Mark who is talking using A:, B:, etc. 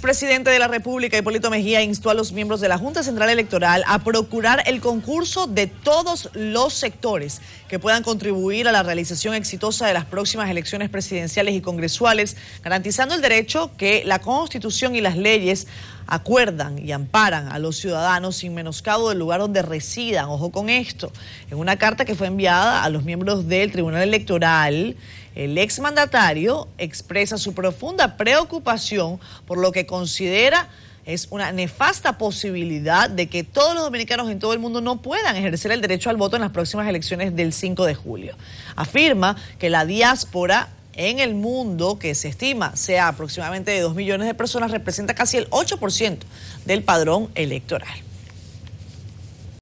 A: presidente de la República, Hipólito Mejía, instó a los miembros de la Junta Central Electoral a procurar el concurso de todos los sectores que puedan contribuir a la realización exitosa de las próximas elecciones presidenciales y congresuales, garantizando el derecho que la Constitución y las leyes acuerdan y amparan a los ciudadanos sin menoscabo del lugar donde residan. Ojo con esto. En una carta que fue enviada a los miembros del Tribunal Electoral, el exmandatario expresa su profunda preocupación por lo que considera es una nefasta posibilidad de que todos los dominicanos en todo el mundo no puedan ejercer el derecho al voto en las próximas elecciones del 5 de julio. Afirma que la diáspora en el mundo, que se estima sea aproximadamente de 2 millones de personas, representa casi el 8% del padrón electoral.